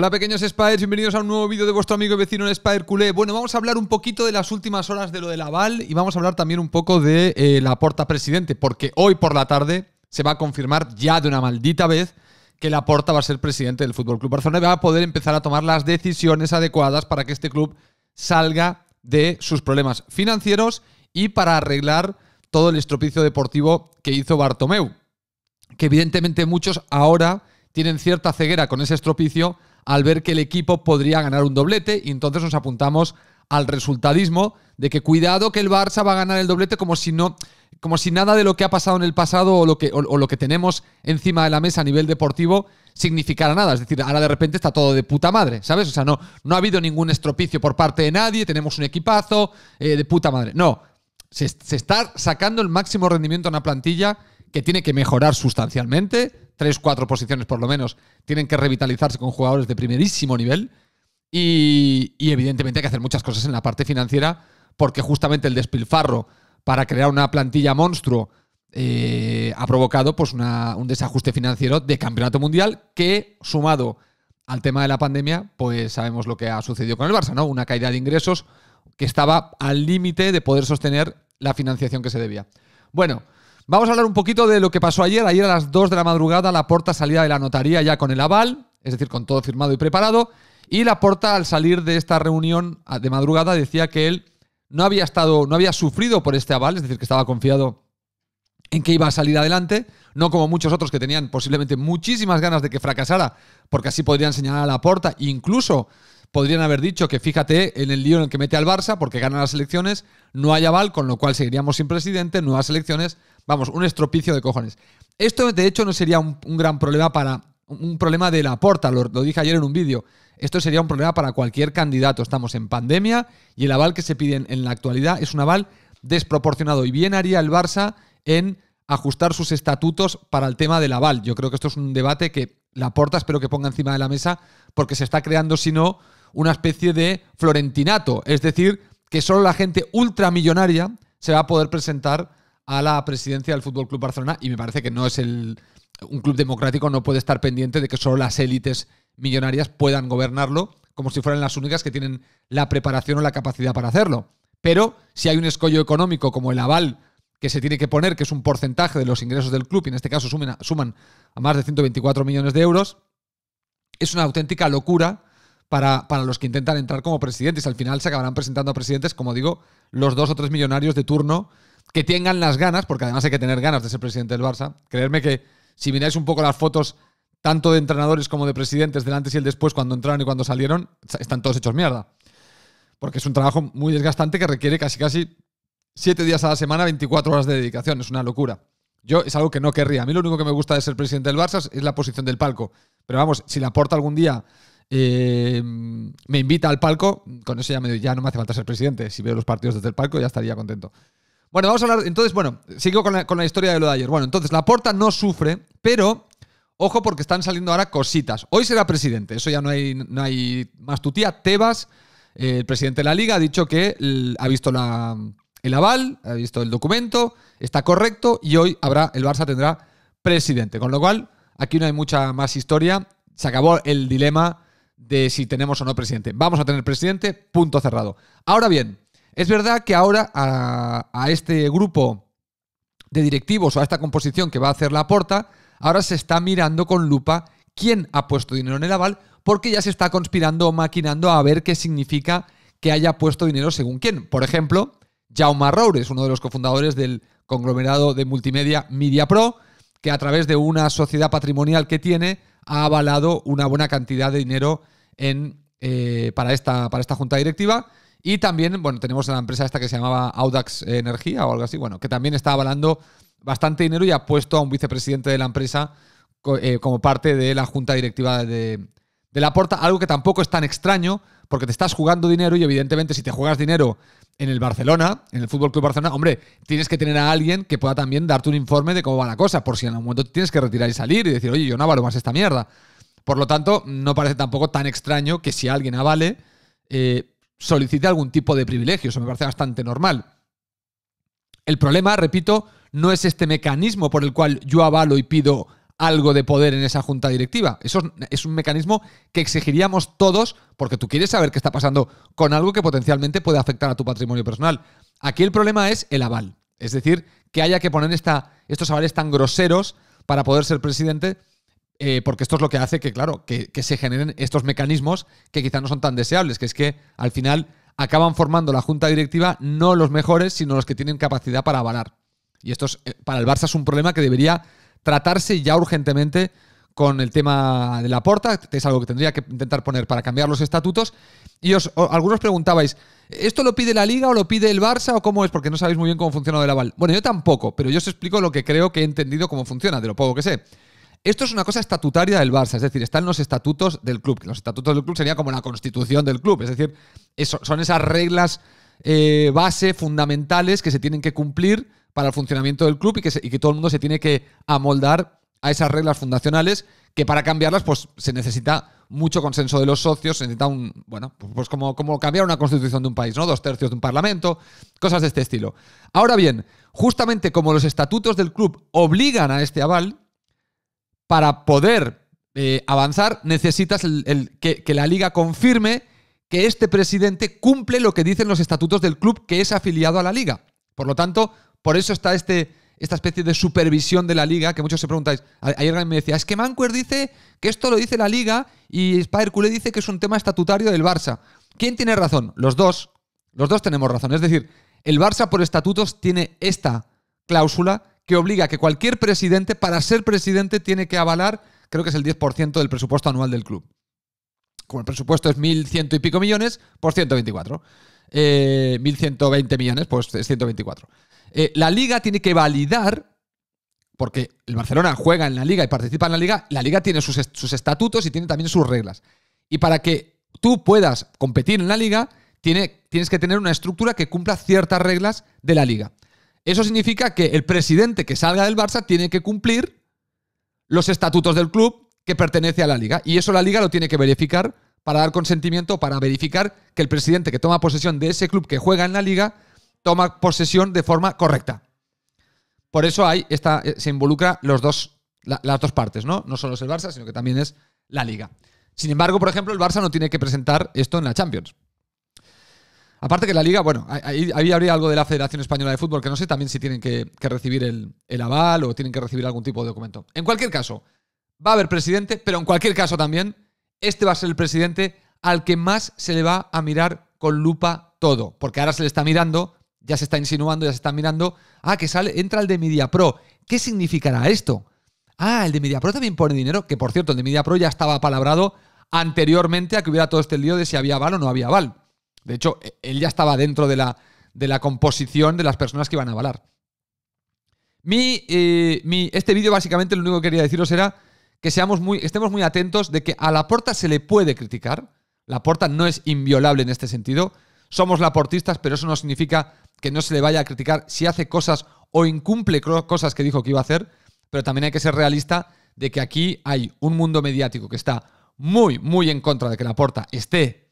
Hola pequeños Spiders, bienvenidos a un nuevo vídeo de vuestro amigo y vecino el Spider Culé. Bueno, vamos a hablar un poquito de las últimas horas de lo del aval y vamos a hablar también un poco de eh, la porta presidente, porque hoy por la tarde se va a confirmar ya de una maldita vez que la porta va a ser presidente del Fútbol Club Barcelona y va a poder empezar a tomar las decisiones adecuadas para que este club salga de sus problemas financieros y para arreglar todo el estropicio deportivo que hizo Bartomeu, que evidentemente muchos ahora tienen cierta ceguera con ese estropicio al ver que el equipo podría ganar un doblete y entonces nos apuntamos al resultadismo de que cuidado que el Barça va a ganar el doblete como si no como si nada de lo que ha pasado en el pasado o lo que, o, lo que tenemos encima de la mesa a nivel deportivo significara nada. Es decir, ahora de repente está todo de puta madre, ¿sabes? O sea, no, no ha habido ningún estropicio por parte de nadie, tenemos un equipazo eh, de puta madre. No, se, se, está sacando el máximo rendimiento a una plantilla que tiene que mejorar sustancialmente, tres, cuatro posiciones por lo menos, tienen que revitalizarse con jugadores de primerísimo nivel. Y, evidentemente hay que hacer muchas cosas en la parte financiera, porque justamente el despilfarro para crear una plantilla monstruo eh, ha provocado pues, un desajuste financiero de campeonato mundial que, sumado al tema de la pandemia, pues sabemos lo que ha sucedido con el Barça, ¿no? Una caída de ingresos que estaba al límite de poder sostener la financiación que se debía. Bueno, Vamos a hablar un poquito de lo que pasó ayer. Ayer a las 2 de la madrugada, la porta salía de la notaría ya con el aval, es decir, con todo firmado y preparado. Y la porta, al salir de esta reunión de madrugada, decía que él no había estado, no había sufrido por este aval, es decir, que estaba confiado en que iba a salir adelante, no como muchos otros que tenían posiblemente muchísimas ganas de que fracasara, porque así podrían señalar a la porta, incluso podrían haber dicho que fíjate en el lío en el que mete al Barça, porque gana las elecciones, no hay aval, con lo cual seguiríamos sin presidente, nuevas elecciones, Vamos, un estropicio de cojones. Esto, de hecho, no sería un, gran problema para. Un problema de la porta, lo, dije ayer en un vídeo. Esto sería un problema para cualquier candidato. Estamos en pandemia y el aval que se pide en, la actualidad es un aval desproporcionado. Y bien haría el Barça en ajustar sus estatutos para el tema del aval. Yo creo que esto es un debate que la porta espero que ponga encima de la mesa porque se está creando, si no, una especie de florentinato. Es decir, que solo la gente ultramillonaria se va a poder presentar a la presidencia del Fútbol Club Barcelona y me parece que no es el un club democrático no puede estar pendiente de que solo las élites millonarias puedan gobernarlo como si fueran las únicas que tienen la preparación o la capacidad para hacerlo. Pero si hay un escollo económico como el aval que se tiene que poner, que es un porcentaje de los ingresos del club, y en este caso suman a más de 124 millones de euros, es una auténtica locura para, para, los que intentan entrar como presidentes. Al final se acabarán presentando a presidentes, como digo, los dos o tres millonarios de turno que tengan las ganas, porque además hay que tener ganas de ser presidente del Barça. Creerme que si miráis un poco las fotos tanto de entrenadores como de presidentes del antes y el después, cuando entraron y cuando salieron, están todos hechos mierda. Porque es un trabajo muy desgastante que requiere casi casi siete días a la semana, 24 horas de dedicación. Es una locura. Yo es algo que no querría. A mí lo único que me gusta de ser presidente del Barça es la posición del palco. Pero vamos, si la porta algún día eh, me invita al palco, con eso ya, me, ya no me hace falta ser presidente. Si veo los partidos desde el palco ya estaría contento. Bueno, vamos a hablar. Entonces, bueno, sigo con la, con la historia de lo de ayer. Bueno, entonces, la puerta no sufre, pero ojo porque están saliendo ahora cositas. Hoy será presidente, eso ya no hay, no hay más tutía. Tebas, eh, el presidente de la liga, ha dicho que ha visto el aval, ha visto el documento, está correcto y hoy habrá, el Barça tendrá presidente. Con lo cual, aquí no hay mucha más historia. Se acabó el dilema de si tenemos o no presidente. Vamos a tener presidente, punto cerrado. Ahora bien, es verdad que ahora a, este grupo de directivos o a esta composición que va a hacer la porta, ahora se está mirando con lupa quién ha puesto dinero en el aval, porque ya se está conspirando o maquinando a ver qué significa que haya puesto dinero según quién. Por ejemplo, Jaume Roures, uno de los cofundadores del conglomerado de multimedia MediaPro, que a través de una sociedad patrimonial que tiene ha avalado una buena cantidad de dinero en, eh, para, esta, para esta junta directiva y también, bueno, tenemos a la empresa esta que se llamaba Audax Energía o algo así, bueno, que también está avalando bastante dinero y ha puesto a un vicepresidente de la empresa eh, como parte de la junta directiva de, de la porta, algo que tampoco es tan extraño, porque te estás jugando dinero y evidentemente si te juegas dinero en el Barcelona, en el Fútbol Club Barcelona, hombre, tienes que tener a alguien que pueda también darte un informe de cómo va la cosa, por si en algún momento tienes que retirar y salir y decir, oye, yo no avalo más esta mierda. Por lo tanto, no parece tampoco tan extraño que si alguien avale, eh, solicite algún tipo de privilegio. Eso me parece bastante normal. El problema, repito, no es este mecanismo por el cual yo avalo y pido algo de poder en esa junta directiva. Eso es un mecanismo que exigiríamos todos porque tú quieres saber qué está pasando con algo que potencialmente puede afectar a tu patrimonio personal. Aquí el problema es el aval. Es decir, que haya que poner estos avales tan groseros para poder ser presidente eh, porque esto es lo que hace que, claro, que, se generen estos mecanismos que quizás no son tan deseables, que es que al final acaban formando la junta directiva no los mejores, sino los que tienen capacidad para avalar. Y esto es, eh, para el Barça es un problema que debería tratarse ya urgentemente con el tema de la porta, es algo que tendría que intentar poner para cambiar los estatutos. Y os, algunos preguntabais, ¿esto lo pide la liga o lo pide el Barça o cómo es? Porque no sabéis muy bien cómo funciona el aval. Bueno, yo tampoco, pero yo os explico lo que creo que he entendido cómo funciona, de lo poco que sé. Esto es una cosa estatutaria del Barça, es decir, están los estatutos del club. Los estatutos del club sería como la constitución del club, es decir, eso, son esas reglas eh, base fundamentales que se tienen que cumplir para el funcionamiento del club y que, todo el mundo se tiene que amoldar a esas reglas fundacionales que para cambiarlas pues se necesita mucho consenso de los socios, se necesita un, bueno, pues como, como cambiar una constitución de un país, ¿no? Dos tercios de un parlamento, cosas de este estilo. Ahora bien, justamente como los estatutos del club obligan a este aval, para poder eh, avanzar, necesitas que, la liga confirme que este presidente cumple lo que dicen los estatutos del club que es afiliado a la liga. Por lo tanto, por eso está este, esta especie de supervisión de la liga, que muchos se preguntáis. Ayer alguien me decía, es que Manquer dice que esto lo dice la liga y Spidercule dice que es un tema estatutario del Barça. ¿Quién tiene razón? Los dos. Los dos tenemos razón. Es decir, el Barça por estatutos tiene esta cláusula que obliga que cualquier presidente, para ser presidente, tiene que avalar, creo que es el 10% del presupuesto anual del club. Como el presupuesto es 1.100 y pico millones, por pues 124. Eh, 1.120 millones, pues es 124. Eh, la liga tiene que validar, porque el Barcelona juega en la liga y participa en la liga, la liga tiene sus, sus estatutos y tiene también sus reglas. Y para que tú puedas competir en la liga, tiene, tienes que tener una estructura que cumpla ciertas reglas de la liga. Eso significa que el presidente que salga del Barça tiene que cumplir los estatutos del club que pertenece a la liga. Y eso la liga lo tiene que verificar para dar consentimiento, para verificar que el presidente que toma posesión de ese club que juega en la liga toma posesión de forma correcta. Por eso hay esta, eh, se involucra los dos, las dos partes, ¿no? No solo es el Barça, sino que también es la liga. Sin embargo, por ejemplo, el Barça no tiene que presentar esto en la Champions. Aparte que la liga, bueno, ahí, ahí, habría algo de la Federación Española de Fútbol que no sé también si tienen que, recibir el, aval o tienen que recibir algún tipo de documento. En cualquier caso, va a haber presidente, pero en cualquier caso también, este va a ser el presidente al que más se le va a mirar con lupa todo, porque ahora se le está mirando, ya se está insinuando, ya se está mirando, ah, que sale, entra el de Media ¿Qué significará esto? Ah, el de Media también pone dinero, que por cierto, el de Media Pro ya estaba palabrado anteriormente a que hubiera todo este lío de si había aval o no había aval. De hecho, e, él ya estaba dentro de la, de la composición de las personas que iban a avalar. Mi, eh, este vídeo básicamente lo único que quería deciros era que seamos muy, estemos muy atentos de que a la porta se le puede criticar. La porta no es inviolable en este sentido. Somos laportistas, pero eso no significa que no se le vaya a criticar si hace cosas o incumple cosas que dijo que iba a hacer. Pero también hay que ser realista de que aquí hay un mundo mediático que está muy, muy en contra de que la porta esté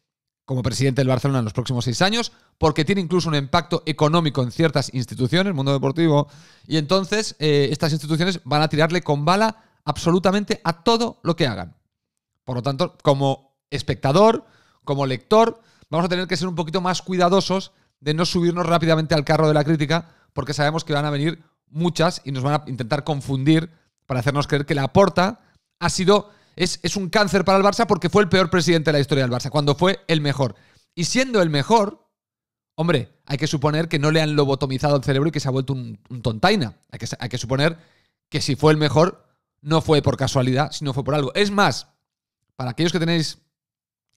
como presidente del Barcelona en los próximos seis años, porque tiene incluso un impacto económico en ciertas instituciones, el mundo deportivo, y entonces eh, estas instituciones van a tirarle con bala absolutamente a todo lo que hagan. Por lo tanto, como espectador, como lector, vamos a tener que ser un poquito más cuidadosos de no subirnos rápidamente al carro de la crítica, porque sabemos que van a venir muchas y nos van a intentar confundir para hacernos creer que la aporta ha sido es, un cáncer para el Barça porque fue el peor presidente de la historia del Barça, cuando fue el mejor. Y siendo el mejor, hombre, hay que suponer que no le han lobotomizado el cerebro y que se ha vuelto un, tontaina. Hay que, hay que suponer que si fue el mejor, no fue por casualidad, sino fue por algo. Es más, para aquellos que tenéis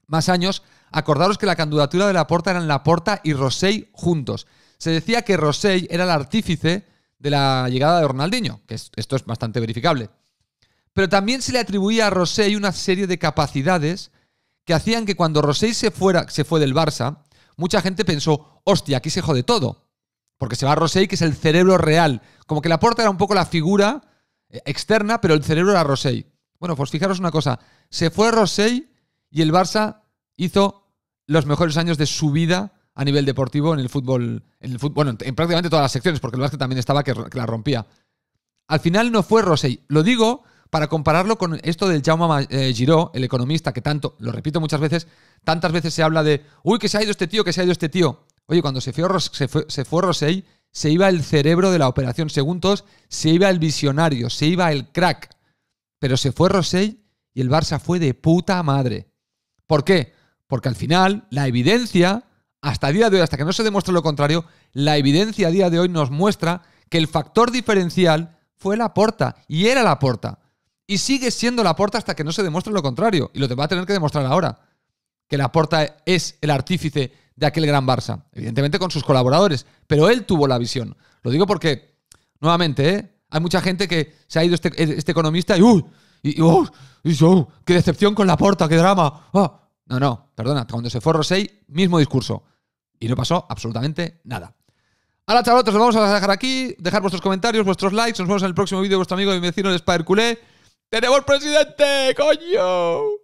más años, acordaros que la candidatura de Laporta eran Laporta y Rossell juntos. Se decía que Rossell era el artífice de la llegada de Ronaldinho, que esto es bastante verificable. Pero también se le atribuía a Rosell una serie de capacidades que hacían que cuando Rosell se, fuera, se fue del Barça, mucha gente pensó, hostia, aquí se jode todo. Porque se va Rosell, que es el cerebro real. Como que la puerta era un poco la figura eh, externa, pero el cerebro era Rosell. Bueno, pues fijaros una cosa. Se fue Rosell y el Barça hizo los mejores años de su vida a nivel deportivo en el fútbol, en el bueno, en prácticamente todas las secciones, porque el Barça también estaba que, la rompía. Al final no fue Rosell. Lo digo para compararlo con esto del Jaume eh, Giró, el economista que tanto, lo repito muchas veces, tantas veces se habla de, uy, que se ha ido este tío, que se ha ido este tío. Oye, cuando se fue, se se Rosell, se iba el cerebro de la operación, Seguntos, se iba el visionario, se iba el crack. Pero se fue Rosell y el Barça fue de puta madre. ¿Por qué? Porque al final la evidencia, hasta día de hoy, hasta que no se demuestre lo contrario, la evidencia a día de hoy nos muestra que el factor diferencial fue la porta y era la porta. Y sigue siendo la porta hasta que no se demuestre lo contrario. Y lo te va a tener que demostrar ahora. Que la porta es el artífice de aquel gran Barça. Evidentemente con sus colaboradores. Pero él tuvo la visión. Lo digo porque, nuevamente, ¿eh? hay mucha gente que se ha ido este, este economista y ¡uy! Y, ¡oh! Y, qué decepción con la porta! ¡Qué drama! Ah, no, no, perdona. Cuando se fue Rosell, mismo discurso. Y no pasó absolutamente nada. Ahora, chavalotes, lo vamos a dejar aquí. Dejar vuestros comentarios, vuestros likes. Nos vemos en el próximo vídeo de vuestro amigo y vecino, el Spider Culé. ¡Tenemos presidente! ¡Coño!